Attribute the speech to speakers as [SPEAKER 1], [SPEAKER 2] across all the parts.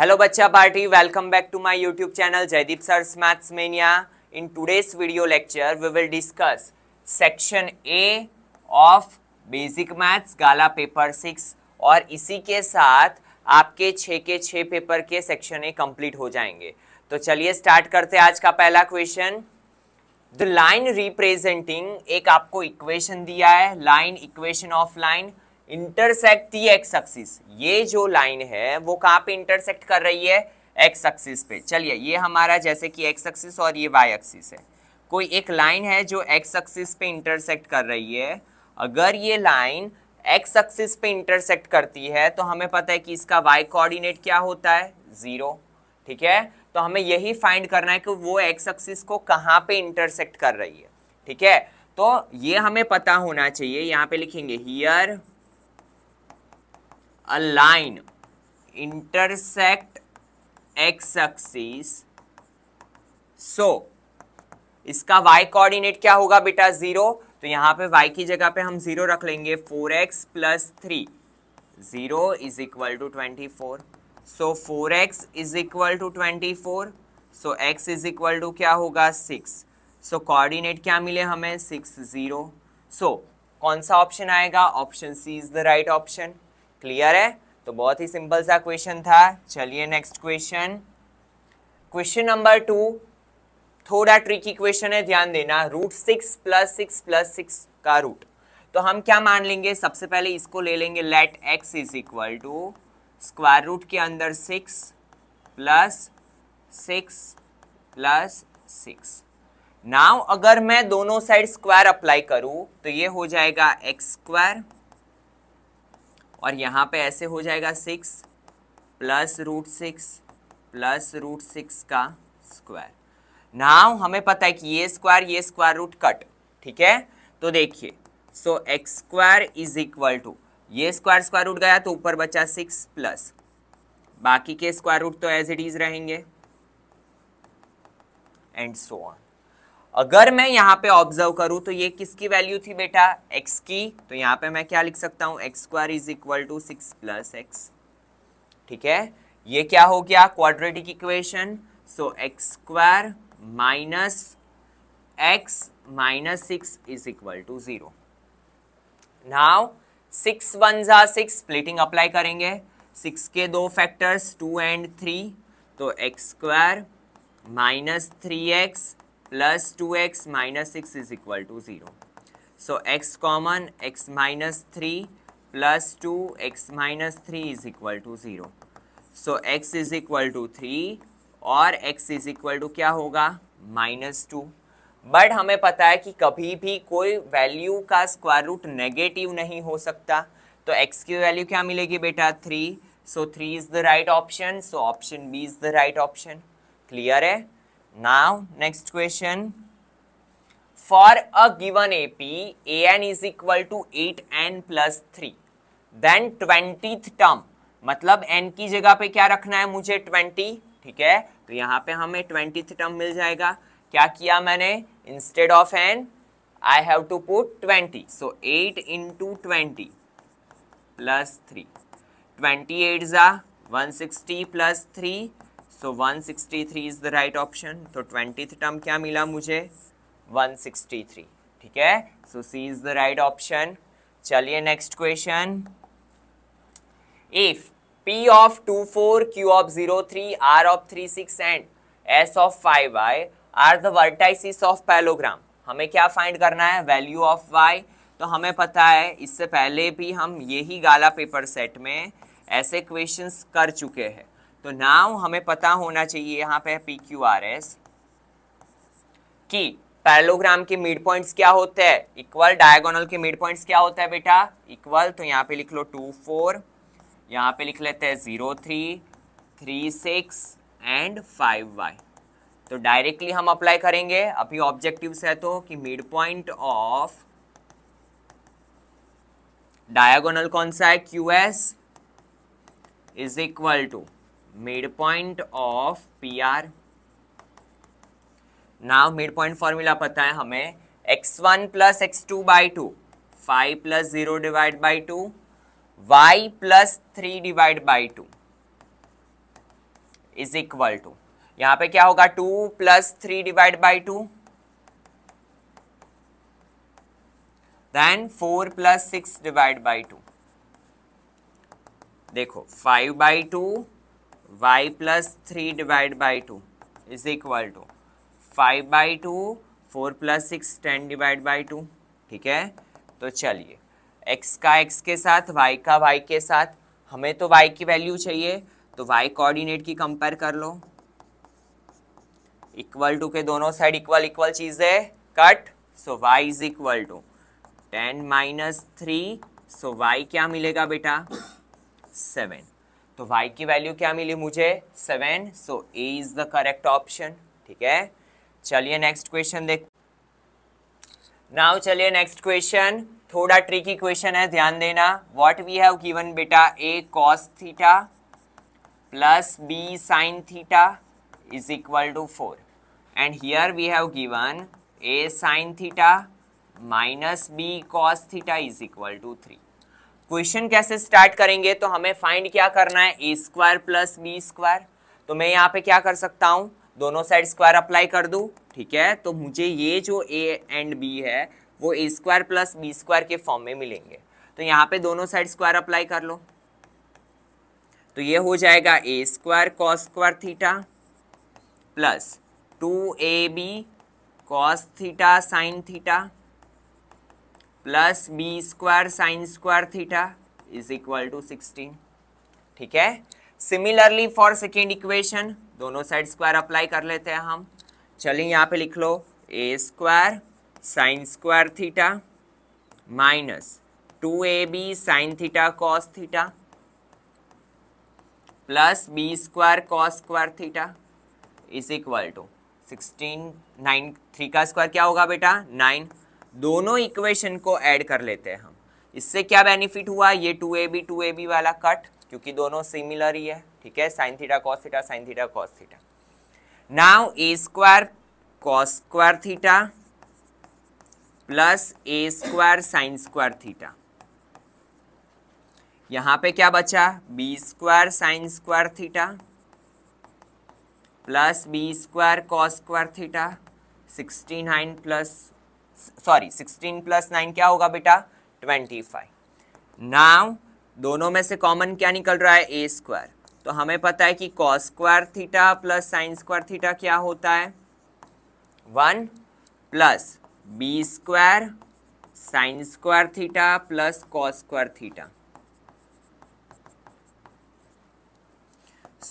[SPEAKER 1] Hello बच्चा party welcome back to my YouTube channel Jaideep sir maths mania in today's video lecture we will discuss section A of basic maths Gala paper six और इसी के साथ आपके छः के छः पेपर के सेक्शन ए कंप्लीट हो जाएंगे तो चलिए स्टार्ट करते हैं आज का पहला क्वेश्चन द लाइन रिप्रेजेंटिंग एक आपको इक्वेशन दिया है line equation of line intersect the x axis ये जो लाइन है वो कहाँ पे इंटरसेक्ट कर रही है एक्स एक्सिस पे चलिए ये हमारा जैसे कि एक्स एक्सिस और ये वाई एक्सिस है कोई एक लाइन है जो एक्स एक्सिस पे इंटरसेक्ट कर रही है अगर ये लाइन एक्स एक्सिस पे इंटरसेक्ट करती है तो हमें पता है कि इसका वाई कोऑर्डिनेट क्या होता है ज़ीरो ठीक है तो हमें यही फाइंड करना है कि वो एक्स एक्सिस को कहाँ पे इंटरसेक्ट कर रही है ठीक है तो ये हमें पता होना चाहिए यहाँ पे लिखेंगे here a line intersect x axis so इसका वाई कोऑर्डिनेट क्या होगा बेटा जीरो तो यहाँ पे वाई की जगह पे हम जीरो रख लेंगे four x plus three zero is equal to twenty four so four x is equal to twenty four so x is equal to क्या होगा सिक्स सो कोऑर्डिनेट क्या मिले हमें सिक्स जीरो सो कौन सा ऑप्शन आएगा option C is the right option clear है तो बहुत ही सिंपल सा क्वेश्चन था चलिए next question question number two थोड़ा ट्रिकी क्वेश्चन है ध्यान देना root six plus six plus six का रूट तो हम क्या मान लेंगे सबसे पहले इसको ले लेंगे let x is equal to square root के अंदर six plus six plus six now अगर मैं दोनों साइड स्क्वायर अप्लाई करूं तो ये हो जाएगा एक्स स्क्वायर और यहाँ पे ऐसे हो जाएगा six plus root six plus root six का स्क्वायर नाउ हमें पता है कि ये स्क्वायर ये स्क्वायर रूट कट ठीक है तो देखिए so x square is equal to ये स्क्वायर स्क्वायर रूट गया तो ऊपर बचा सिक्स प्लस बाकी के स्क्वायर रूट तो एज इट इज रहेंगे एंड सो ऑन अगर मैं यहाँ पे ऑब्जर्व करूँ तो ये किसकी वैल्यू थी बेटा एक्स की तो यहाँ पे मैं क्या लिख सकता हूँ x square is equal to six plus x ठीक है ये क्या हो गया quadratic equation so x square minus x minus six is equal to zero now six one जा सिक्स स्प्लिटिंग अप्लाई करेंगे सिक्स के दो फैक्टर्स टू एंड थ्री तो x square minus three x plus two x minus six is equal to zero so x common x minus three plus two x minus three is equal to zero so x is equal to three और x is equal to क्या होगा minus two but हमें पता है कि कभी भी कोई वैल्यू का स्क्वायर रूट नेगेटिव नहीं हो सकता तो x की वैल्यू क्या मिलेगी बेटा three so three is the right option so option B is the right option clear है now next question for a given ap an is equal to 8n plus 3 then 20th term मतलब n की जगह पे क्या रखना है मुझे 20 ठीक है तो यहाँ पे हमें ट्वेंटी टर्म मिल जाएगा क्या किया मैंने instead of n I have to put 20 so 8 two twenty plus three twenty eight ज़ा one sixty plus three so one sixty three is the right option तो ट्वेंटी टर्म क्या मिला मुझे वन सिक्सटी थ्री ठीक है so C is the right option चलिए next question if p of of zero three R of three six and S of five are R दर्टाइसिस of parallelogram हमें क्या find करना है वैल्यू ऑफ वाई तो हमें पता है इससे पहले भी हम यही गाला पेपर सेट में ऐसे क्वेश्चंस कर चुके हैं तो नाउ हमें पता होना चाहिए यहाँ पे पी क्यू आर एस कि पैरलोग्राम के मिड पॉइंट्स क्या होते हैं इक्वल डायगोनल के मिड पॉइंट्स क्या होता है बेटा इक्वल तो यहाँ पे लिख लो टू फोर यहाँ पे लिख लेते हैं zero three three six and five y तो डायरेक्टली हम अप्लाई करेंगे अभी ऑब्जेक्टिव्स है तो कि मिड पॉइंट ऑफ डायगोनल कौन सा है Q S is equal to mid point of P R now mid point formula पता है हमें x one plus x two by two five plus zero divide by two y plus three divide by two is equal to यहां पे क्या होगा two plus three divide by two then four plus six divide by two देखो five by two y plus three divide by two is equal to five by two four plus six ten divide by two ठीक है तो चलिए x का x के साथ y का y के साथ हमें तो y की वैल्यू चाहिए तो y कोऑर्डिनेट की कंपेयर कर लो इक्वल टू के दोनों साइड इक्वल इक्वल चीज है cut so y is equal to ten minus three so y क्या मिलेगा बेटा सेवन तो वाई की वैल्यू क्या मिली मुझे seven so A is the correct option ठीक है चलिए नेक्स्ट क्वेश्चन देख नाउ चलिए नेक्स्ट क्वेश्चन थोड़ा ट्रिकी क्वेश्चन है ध्यान देना व्हाट वी हैव गिवन बेटा a cos theta plus b sin theta is equal to four and here we have given a sin theta minus b cos theta is equal to three question कैसे start करेंगे तो हमें find क्या करना है ए square plus b square तो मैं यहाँ पे क्या कर सकता हूँ दोनों साइड स्क्वायर अप्लाई कर दूँ ठीक है तो मुझे ये जो ए एंड बी है वो a square plus b square के फॉर्म में मिलेंगे तो यहाँ पे दोनों साइड स्क्वायर अप्लाई कर लो तो ये हो जाएगा a square cos square theta plus two a b cos theta sin theta plus b square sin square theta is equal to sixteen ठीक है सिमिलरली फॉर सेकेंड इक्वेशन दोनों साइड स्क्वायर अप्लाई कर लेते हैं हम चलिए यहाँ पे लिख लो a square sin square theta minus two a b sin theta cos theta plus b square cos square theta is equal to sixteen nine three का स्क्वायर क्या होगा बेटा नाइन दोनों इक्वेशन को ऐड कर लेते हैं हम इससे क्या बेनिफिट हुआ ये two a b two a b वाला कट क्योंकि दोनों सिमिलर ही है ठीक है sin theta cos theta sin theta cos theta now a square cos square theta plus a square sin square theta यहां पे क्या बचा b square sin square theta plus b square cos square theta sixty nine plus sorry sixteen plus nine क्या होगा बेटा twenty five नाव दोनों में से कॉमन क्या निकल रहा है ए स्क्वायर तो हमें पता है कि cos square theta plus sin square theta क्या होता है one plus b square sin square theta plus cos square theta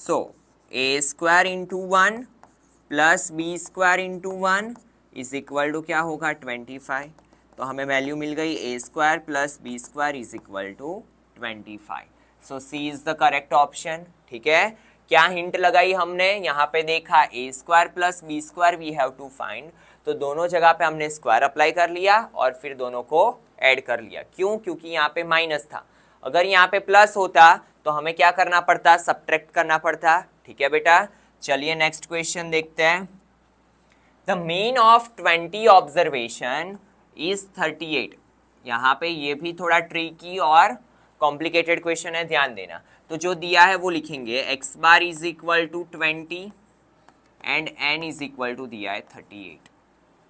[SPEAKER 1] so a square into one plus b square into one is equal to क्या होगा twenty five तो हमें value मिल गई a square plus b square is equal to twenty five so C is the correct option ठीक है क्या hint लगाई हमने यहाँ पे देखा a square plus b square we have to find तो दोनों जगह पे हमने स्क्वायर अप्लाई कर लिया और फिर दोनों को ऐड कर लिया क्यों क्योंकि यहाँ पे माइनस था अगर यहाँ पे प्लस होता तो हमें क्या करना पड़ता सब्ट्रैक्ट करना पड़ता ठीक है बेटा चलिए नेक्स्ट क्वेश्चन देखते हैं the mean of twenty observation is thirty eight यहाँ पे ये भी थोड़ा ट्रिकी और कॉम्प्लिकेटेड क्वेश्चन है ध्यान देना तो जो दिया है वो लिखेंगे x bar is equal to twenty and n is equal to दिया है थर्टी एट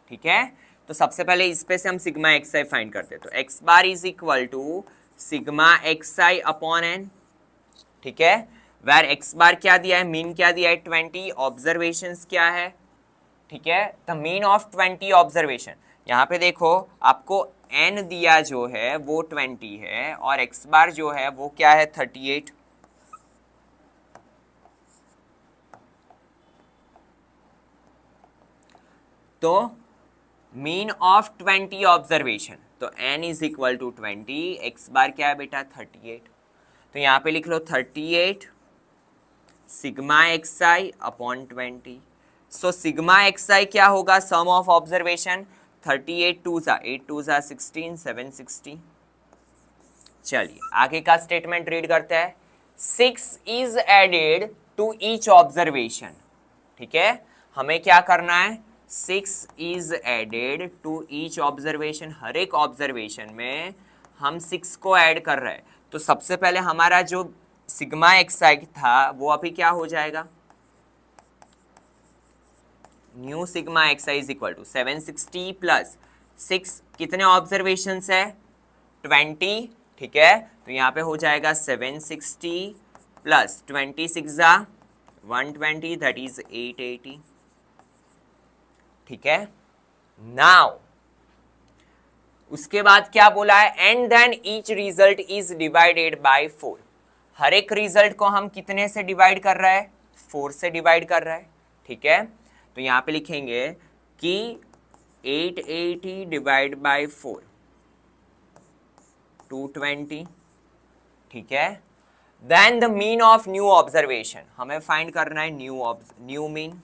[SPEAKER 1] ठीक है तो सबसे पहले इस पे से हम सिग्मा एक्स आई फाइंड करते हैं तो x bar is equal to sigma x i upon n ठीक है वेर एक्स बार क्या दिया है मीन क्या दिया है ट्वेंटी ऑब्जर्वेशन क्या है ठीक है the mean of twenty observation यहाँ पे देखो आपको एन दिया जो है वो ट्वेंटी है और एक्स बार जो है वो क्या है थर्टी एट तो मीन ऑफ ट्वेंटी ऑब्जर्वेशन तो n is equal to twenty x bar क्या है बेटा थर्टी एट तो यहां पे लिख लो thirty eight sigma x i upon twenty so sigma x i क्या होगा sum of observation thirty eight two सा एट टू सा सिक्सटीन सेवन सिक्सटी चलिए आगे का स्टेटमेंट रीड करते हैं six is added to each observation ठीक है हमें क्या करना है six is added to each observation हर एक ऑब्जर्वेशन में हम सिक्स को ऐड कर रहे हैं तो सबसे पहले हमारा जो सिग्मा एक्साइट था वो अभी क्या हो जाएगा new sigma x i is equal to seven sixty plus six कितने ऑब्जर्वेशन है ट्वेंटी ठीक है तो यहाँ पे हो जाएगा seven sixty plus twenty six one twenty that is eight eighty ठीक है नाउ उसके बाद क्या बोला है and then each result is divided by four हर एक रिजल्ट को हम कितने से डिवाइड कर रहे हैं फोर से डिवाइड कर रहे हैं ठीक है तो यहाँ पे लिखेंगे कि eight eighty divide by four two twenty ठीक है then the mean of new observation हमें फाइंड करना है न्यू न्यू मीन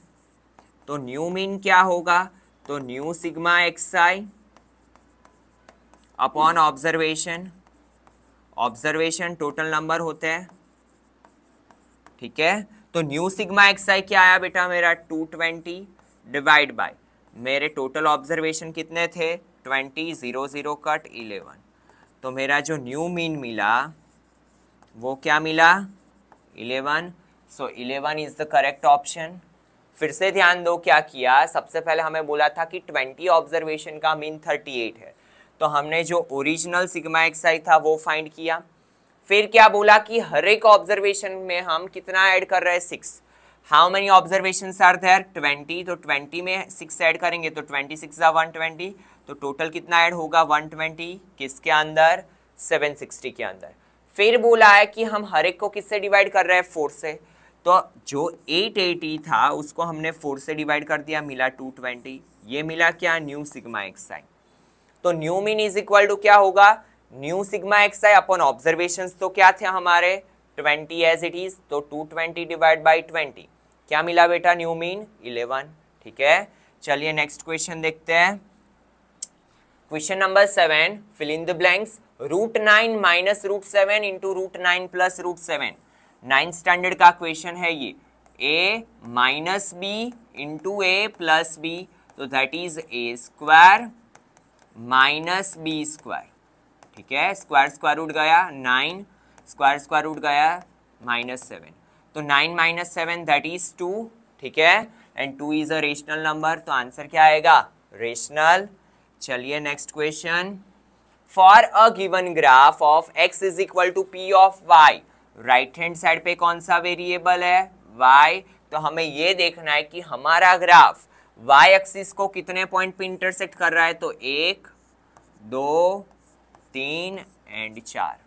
[SPEAKER 1] तो न्यू मीन क्या होगा तो new sigma x i upon observation observation total number होते हैं ठीक है तो न्यू सिग्मा एक्स आई क्या आया बेटा मेरा टू ट्वेंटी डिवाइड बाय मेरे टोटल ऑब्जर्वेशन कितने थे twenty zero zero cut eleven तो मेरा जो न्यू मीन मिला वो क्या मिला eleven so eleven is the correct option फिर से ध्यान दो क्या किया सबसे पहले हमें बोला था कि ट्वेंटी ऑब्जर्वेशन का मीन थर्टी एट है तो हमने जो ओरिजिनल सिग्मा एक्स आई था वो फाइंड किया फिर क्या बोला कि हर एक ऑब्जर्वेशन में हम कितना ऐड कर रहे हैं six how many observation are there twenty तो ट्वेंटी में सिक्स ऐड करेंगे तो ट्वेंटी सिक्स वन ट्वेंटी तो टोटल कितना ऐड होगा वन ट्वेंटी किसके अंदर सेवन सिक्सटी के अंदर फिर बोला है कि हम हर एक को किससे डिवाइड कर रहे हैं फोर से तो जो एट एटी था उसको हमने फोर से डिवाइड कर दिया मिला टू ट्वेंटी ये मिला क्या न्यू सिग्मा एक्स साइन तो new mean is equal to क्या होगा new sigma x i upon observation तो क्या थे हमारे ट्वेंटी एज इट इज तो two twenty divide by twenty क्या मिला बेटा न्यू मीन इलेवन ठीक है चलिए नेक्स्ट क्वेश्चन देखते हैं question number seven fill in the blanks root nine minus root seven into root nine plus root seven ninth standard का क्वेश्चन है ये a minus b into a plus b तो that is a square minus b square ठीक है square square root गया nine square square root गया minus seven तो nine minus seven that is two ठीक है and two is a rational number तो answer क्या आएगा रेशनल चलिए next question for a given graph of x is equal to p of y right hand side पे कौन सा variable है वाई तो हमें ये देखना है कि हमारा ग्राफ वाई एक्सिस को कितने पॉइंट पे इंटरसेक्ट कर रहा है तो एक दो तीन एंड चार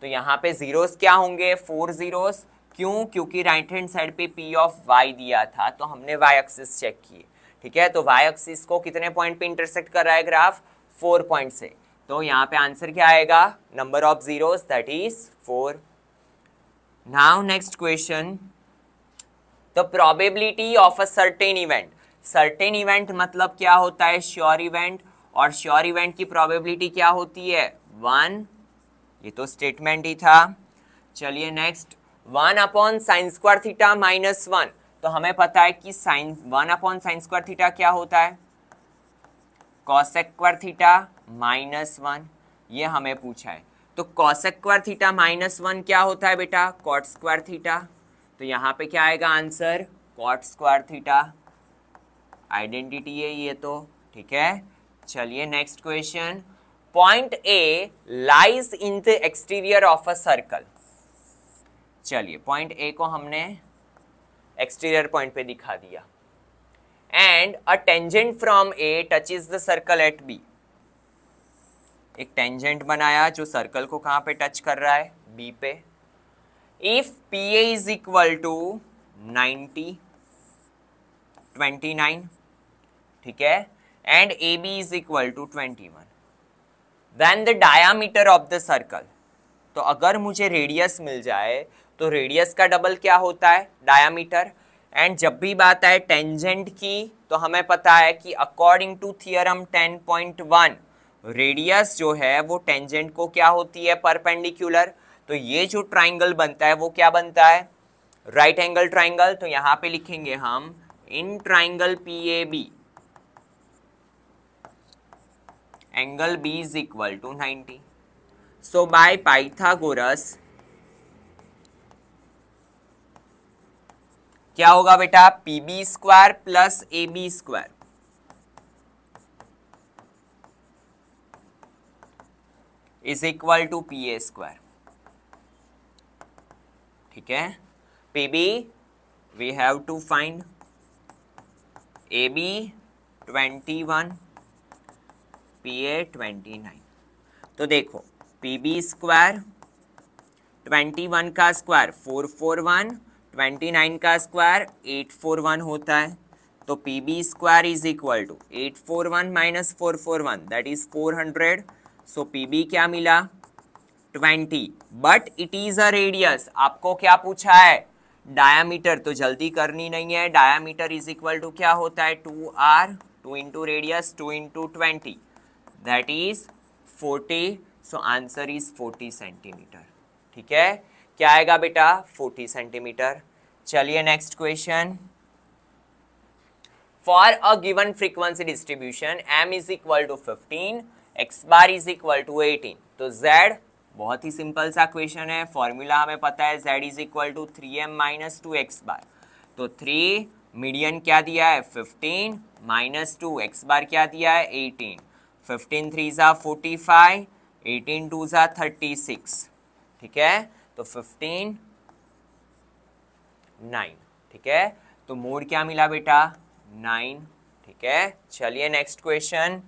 [SPEAKER 1] तो यहाँ पे जीरोस क्या होंगे फोर जीरोस क्यों क्योंकि राइट हैंड साइड पे पी ऑफ वाई दिया था तो हमने वाई एक्सिस चेक किए ठीक है तो वाई एक्सिस को कितने पॉइंट पे इंटरसेक्ट कर रहा है ग्राफ फोर पॉइंट से तो यहाँ पे आंसर क्या आएगा number of zeros that is four now next question the probability of a certain event certain event मतलब क्या होता है श्योर इवेंट और श्योर इवेंट की प्रोबेबिलिटी क्या होती है वन ये तो स्टेटमेंट ही था चलिए next one upon sine square theta minus one तो हमें पता है कि sine one upon sine square theta क्या होता है कॉसेक्वर थीटा माइनस वन ये हमें पूछा है तो कॉसेक्वर थीटा माइनस वन क्या होता है बेटा कॉट स्क्वायर थीटा तो यहाँ पे क्या आएगा answer cot square theta identity है ये तो ठीक है चलिए next question point A lies in the exterior of a circle चलिए पॉइंट ए को हमने एक्सटीरियर पॉइंट पे दिखा दिया and a tangent from A is the circle at B एक टेंजेंट बनाया जो सर्कल को कहां पे टच कर रहा है बी पे if P A is equal to ninety twenty nine ठीक है and A B is equal to twenty one then the diameter of the circle तो अगर मुझे रेडियस मिल जाए तो रेडियस का डबल क्या होता है डायामीटर एंड जब भी बात आए टेंजेंट की तो हमें पता है कि अकॉर्डिंग टू थियरम 10.1 रेडियस जो है वो टेंजेंट को क्या होती है परपेंडिकुलर तो ये जो ट्राइंगल बनता है वो क्या बनता है राइट एंगल ट्राइंगल तो यहाँ पे लिखेंगे हम in triangle P A B angle B is equal to 90. So by Pythagoras क्या होगा बेटा P B square plus A B square is equal to P A square ठीक है P B we have to find A B twenty one P A twenty nine तो देखो P B square twenty one का square four four one twenty nine का square eight four one होता है तो P B square is equal to eight four one minus four four one that is four hundred so P B क्या मिला twenty but it is a radius आपको क्या पूछा है डायामीटर तो जल्दी करनी नहीं है डायामीटर इज इक्वल टू क्या होता है two R two into radius two into twenty that is 40 so answer is 40 centimetre ठीक है क्या आएगा बेटा 40 सेंटीमीटर चलिए next question for a given frequency distribution M is equal to fifteen X bar is equal to eighteen तो Z बहुत ही simple सा क्वेश्चन है फॉर्मूला हमें पता है Z is equal to three M minus two X bar तो three median क्या दिया है fifteen minus two X bar क्या दिया है एटीन फिफ्टीन थ्री ज़ा फोर्टी फाइव एटीन टू ज़ा थर्टी सिक्स ठीक है तो फिफ्टीन नाइन ठीक है तो मोड क्या मिला बेटा नाइन ठीक है चलिए next question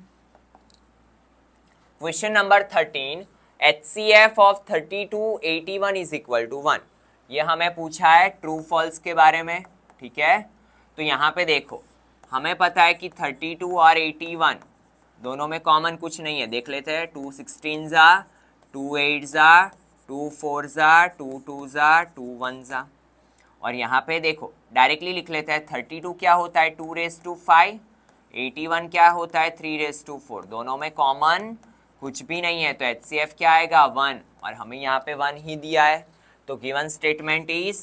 [SPEAKER 1] question number thirteen H C F of thirty two eighty one is equal to one ये हमें पूछा है ट्रू फॉल्स के बारे में ठीक है तो यहाँ पे देखो हमें पता है कि थर्टी टू और एटी वन दोनों में कॉमन कुछ नहीं है देख लेते हैं टू सिक्सटीन ज़ा टू एट ज़ा टू फोर ज़ा टू टू ज़ा टू वन ज़ा और यहाँ पे देखो डायरेक्टली लिख लेते हैं थर्टी टू क्या होता है two raise to five eighty one क्या होता है थ्री रेस टू फोर दोनों में कॉमन कुछ भी नहीं है तो एच सी एफ क्या आएगा वन और हमें यहाँ पे वन ही दिया है तो गिवन स्टेटमेंट इज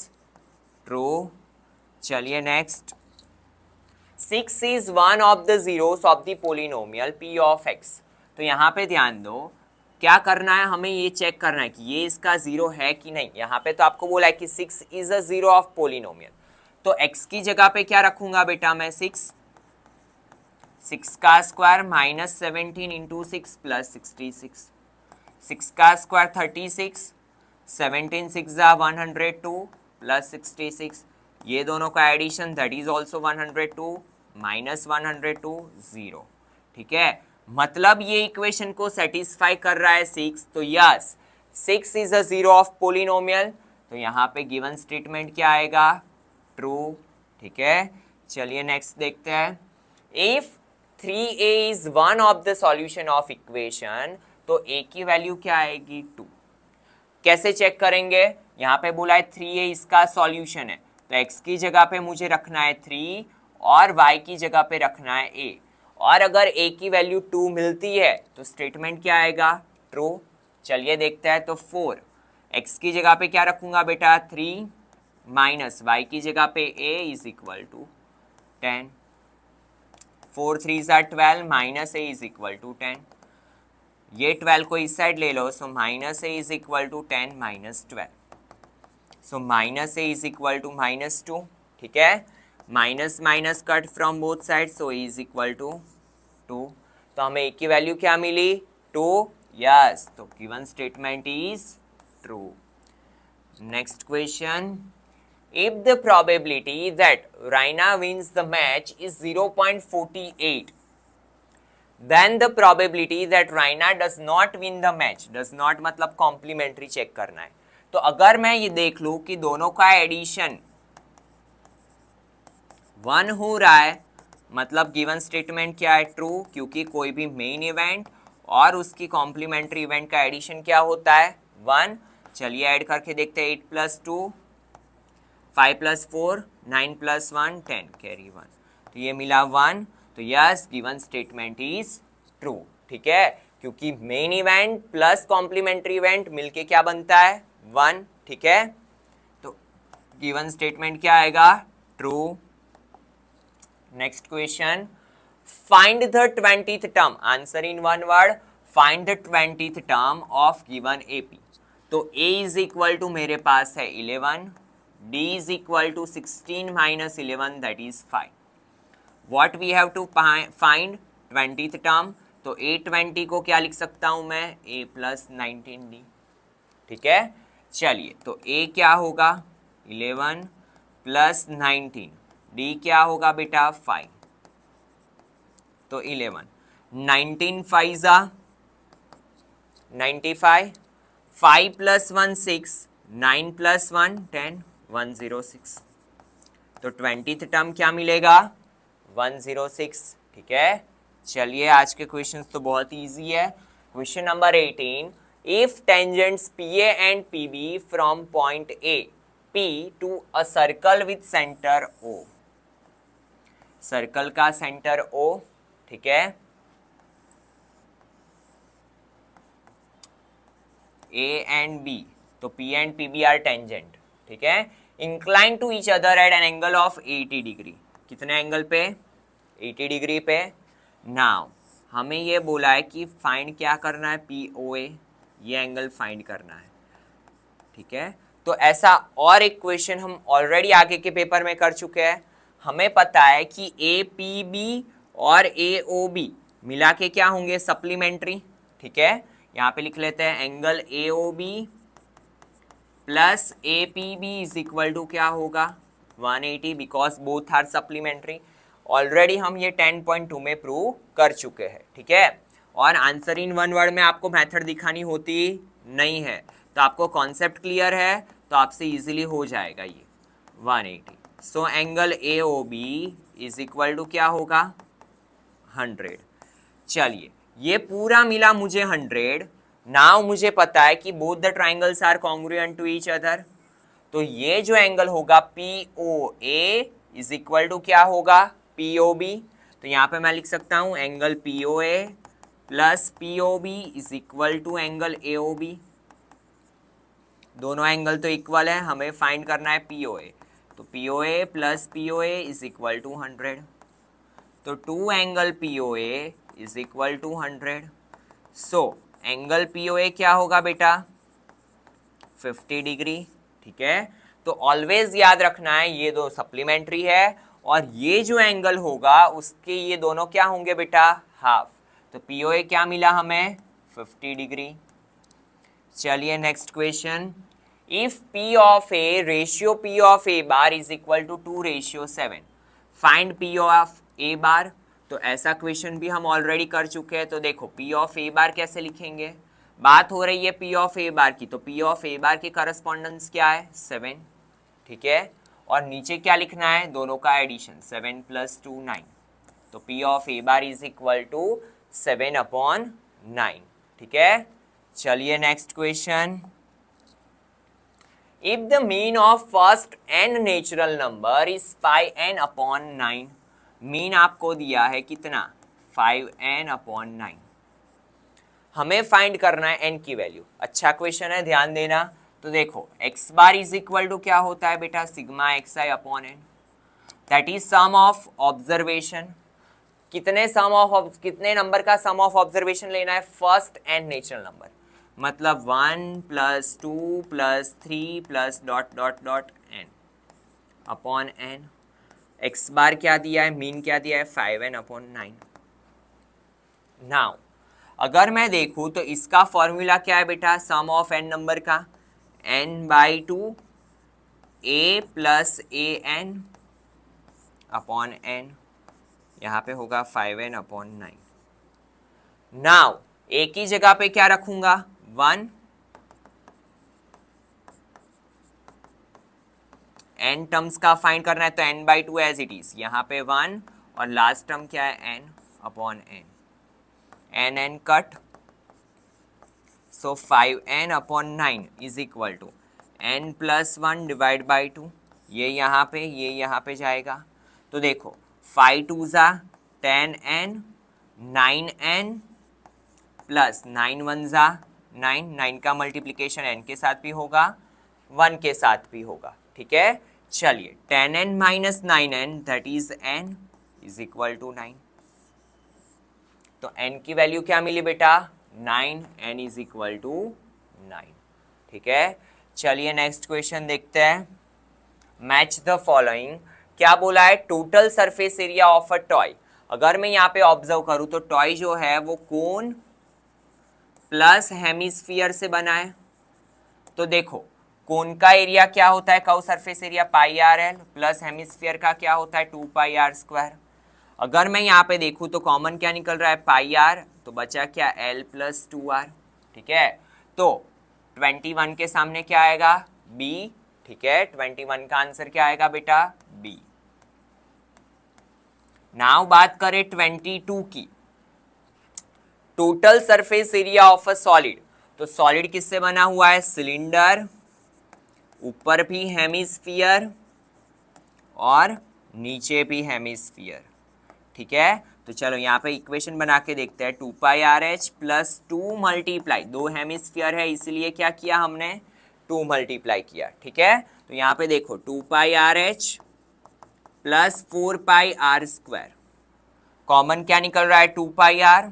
[SPEAKER 1] ट्रू चलिए next six is one of the zeros of the polynomial P of X तो यहाँ पे ध्यान दो क्या करना है हमें ये चेक करना है कि ये इसका जीरो है कि नहीं यहाँ पे तो आपको बोला है कि six is a zero of polynomial तो एक्स की जगह पे क्या रखूंगा बेटा मैं सिक्स सिक्स का square minus seventeen into six plus sixty six six का square thirty six seventeen six जा one hundred two plus sixty six ये दोनों का addition that is also one hundred two minus one hundred two zero ठीक है मतलब ये equation को सेटिस्फाई कर रहा है सिक्स तो yes six is a zero of polynomial तो यहाँ पे गिवन स्टेटमेंट क्या आएगा ट्रू ठीक है चलिए नेक्स्ट देखते हैं if three A is one of the solution of equation तो ए की वैल्यू क्या आएगी टू कैसे चेक करेंगे यहाँ पे बोला है थ्री ए इसका सॉल्यूशन है तो एक्स की जगह पे मुझे रखना है थ्री और y की जगह पे रखना है a और अगर a की वैल्यू टू मिलती है तो स्टेटमेंट क्या आएगा ट्रू चलिए देखते हैं तो फोर एक्स की जगह पे क्या रखूंगा बेटा थ्री माइनस वाई की जगह पे a is equal to ten four three R twelve minus A is equal to ten ये ट्वेल्व को इस साइड ले लो so minus A is equal to ten minus twelve so minus A is equal to minus two ठीक है minus minus cut from both side so is equal to two तो हमें एक की वैल्यू क्या मिली टू यस तो given statement is true next question if the probability that Raina wins the match is 0.48, then the probability that Raina does not win the match does not मतलब complementary check करना है तो अगर मैं ये देख लूँ कि दोनों का एडिशन वन हो रहा है मतलब गिवन स्टेटमेंट क्या है ट्रू क्योंकि कोई भी मेन इवेंट और उसकी कॉम्प्लीमेंट्री इवेंट का एडिशन क्या होता है वन चलिए ऐड करके देखते हैं eight plus two five plus four nine plus one ten carry one तो ये मिला वन तो yes given statement is true ठीक है क्योंकि main event plus complementary event मिलके क्या बनता है वन ठीक है तो गिवन स्टेटमेंट क्या आएगा true next question find the twenty term answer in one word find the twenty term of given A P तो ए इज इक्वल टू मेरे पास है eleven D is equal to sixteen minus eleven that is five what we have to find twenty term तो A twenty को क्या लिख सकता हूं मैं ए प्लस नाइनटीन डी ठीक है चलिए तो ए क्या होगा इलेवन प्लस नाइनटीन डी क्या होगा बेटा फाइव तो इलेवन नाइनटीन फाइजा ninety five five plus one six nine plus one ten one zero six तो ट्वेंटी टर्म क्या मिलेगा वन ज़ीरो सिक्स ठीक है चलिए आज के क्वेश्चन तो बहुत ईजी है question number eighteen if tangents P A and P B from point A P to a circle with centre O circle का सेंटर ओ ठीक है ए एंड बी तो P and P B are tangent ठीक है incline to each other at an angle of 80 degree कितने angle पे 80 degree पे now हमें ये बोला है कि फाइंड क्या करना है पी ओ ए ये एंगल फाइंड करना है ठीक है तो ऐसा और एक क्वेश्चन हम ऑलरेडी आगे के पेपर में कर चुके हैं हमें पता है कि ए पी बी और ए ओ बी मिला के क्या होंगे सप्लीमेंट्री ठीक है यहाँ पे लिख लेते हैं angle A O B plus A P B is equal to क्या होगा 180 because both are supplementary already हम ये 10.2 में प्रूव कर चुके हैं ठीक है और आंसर इन वन वर्ड में आपको मेथड दिखानी होती नहीं है तो आपको कॉन्सेप्ट क्लियर है तो आपसे इजीली हो जाएगा ये 180 so angle A O B is equal to क्या होगा हंड्रेड चलिए ये पूरा मिला मुझे हंड्रेड नाव मुझे पता है कि both the triangles are congruent to each other तो ये जो एंगल होगा P O A is equal to क्या होगा पी ओ बी तो यहाँ पे मैं लिख सकता हूँ angle P O A plus P O B is equal to angle A O B दोनों एंगल तो इक्वल है हमें फाइंड करना है पी ओ ए तो P O A plus P O A is equal to hundred तो two angle P O A is equal to hundred so angle P O A क्या होगा बेटा फिफ्टी डिग्री ठीक है तो ऑलवेज याद रखना है ये दो सप्लीमेंट्री है और ये जो एंगल होगा उसके ये दोनों क्या होंगे बेटा हाफ तो पी ओ ए क्या मिला हमें फिफ्टी डिग्री चलिए next question if P of A ratio P of A bar is equal to two ratio seven find P of A bar तो ऐसा क्वेश्चन भी हम ऑलरेडी कर चुके हैं तो देखो पी ऑफ ए बार कैसे लिखेंगे बात हो रही है पी ऑफ ए बार की तो पी ऑफ ए बार की करस्पॉन्डेंस क्या है सेवन ठीक है और नीचे क्या लिखना है दोनों का addition seven plus two nine तो P of A bar is equal to seven upon nine ठीक है चलिए next question if the mean of first n natural number is 5n upon 9 mean aapko diya hai kitna 5n upon 9 hame find karna hai n ki value acha question hai ध्यान देना तो देखो x bar is equal to क्या होता है बेटा sigma xi upon n N that is of observation कितने सम of कितने नंबर का सम ऑफ ऑब्जर्वेशन लेना है फर्स्ट एंड नेचुरल नंबर मतलब one plus two plus three plus dot dot dot N upon N X bar क्या दिया है mean क्या दिया है five N upon nine now अगर मैं देखूं तो इसका फॉर्मूला क्या है बेटा सम ऑफ एन नंबर का N by two A plus A N upon N यहाँ पे होगा five N upon nine now A की जगह पे क्या रखूंगा वन एन टर्म्स का फाइंड करना है तो N by two as it is यहाँ पे वन और लास्ट टर्म क्या है N upon N N N cut so five N upon nine is equal to N plus one divide by two ये यहां पे ये यहाँ पे जाएगा तो देखो फाइव टू ज़ा ten N nine N plus nine one ज़ा नाइन नाइन का मल्टीप्लीकेशन एन के साथ भी होगा वन के साथ भी होगा ठीक है चलिए ten N minus nine N that is N is equal to nine तो एन की वैल्यू क्या मिली बेटा nine N is equal to nine ठीक है चलिए नेक्स्ट क्वेश्चन देखते हैं मैच द फॉलोइंग क्या बोला है total surface area of a toy अगर मैं यहाँ पे ऑब्जर्व करूँ तो टॉय जो है वो कौन प्लस हेमिस्फीयर से बना है तो देखो कोन का एरिया क्या होता है कव surface area pi r l plus hemisphere का क्या होता है टू पाई आर स्क्वायर अगर मैं यहाँ पे देखूँ तो कॉमन क्या निकल रहा है पाई आर तो बचा क्या एल प्लस टू आर ठीक है तो ट्वेंटी वन के सामने क्या आएगा बी ठीक है ट्वेंटी वन का आंसर क्या आएगा बेटा बी नाउ बात करें ट्वेंटी टू की total surface area of a solid तो सॉलिड किससे बना हुआ है सिलेंडर ऊपर भी हेमिस्फीयर और नीचे भी हेमिस्फीयर ठीक है तो चलो यहाँ पे इक्वेशन बना के देखते हैं two pi r h plus two multiply दो हेमिस्फीयर है इसीलिए क्या किया हमने टू मल्टीप्लाई किया ठीक है तो यहाँ पे देखो two pi r h plus four pi r square common क्या निकल रहा है two pi r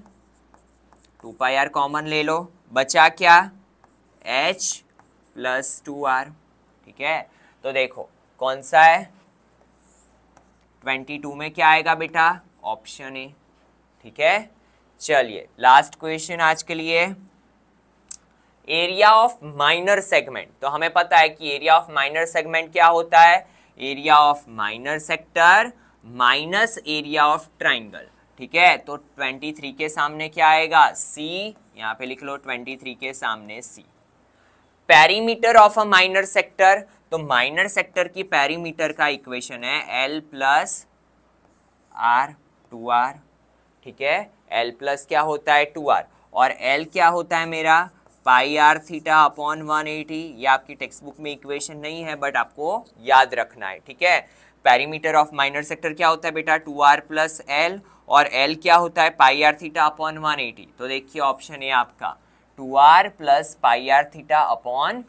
[SPEAKER 1] two pi r common ले लो बचा क्या एच प्लस टू आर ठीक है तो देखो कौन सा है ट्वेंटी टू में क्या आएगा बेटा ऑप्शन ए ठीक है चलिए लास्ट क्वेश्चन आज के लिए एरिया ऑफ माइनर सेगमेंट तो हमें पता है कि एरिया ऑफ माइनर सेगमेंट क्या होता है area of minor sector minus area of triangle ठीक है तो 23 के सामने क्या आएगा C यहाँ पे लिख लो 23 के सामने C perimeter of a minor sector तो माइनर सेक्टर की पैरीमीटर का इक्वेशन है L plus r two r ठीक है L प्लस क्या होता है टू आर और L क्या होता है मेरा pi r theta upon one eighty ये आपकी टेक्स्ट बुक में इक्वेशन नहीं है बट आपको याद रखना है ठीक है पैरीमीटर ऑफ माइनर सेक्टर क्या होता है बेटा टू आर प्लस एल और एल क्या होता है pi r theta upon one eighty तो देखिए ऑप्शन ए आपका two r plus pi r theta upon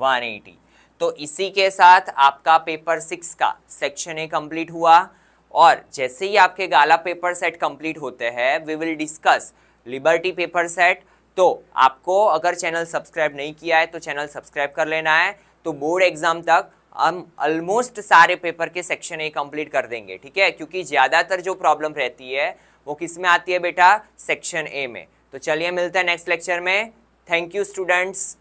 [SPEAKER 1] one eighty तो इसी के साथ आपका पेपर सिक्स का सेक्शन ए कंप्लीट हुआ और जैसे ही आपके गाला पेपर सेट कंप्लीट होते हैं we will discuss liberty paper set तो आपको अगर चैनल सब्सक्राइब नहीं किया है तो चैनल सब्सक्राइब कर लेना है तो बोर्ड एग्जाम तक हम ऑलमोस्ट सारे पेपर के सेक्शन ए कंप्लीट कर देंगे ठीक है क्योंकि ज़्यादातर जो प्रॉब्लम रहती है वो किस में आती है बेटा सेक्शन ए में तो चलिए मिलते हैं नेक्स्ट लेक्चर में थैंक यू स्टूडेंट्स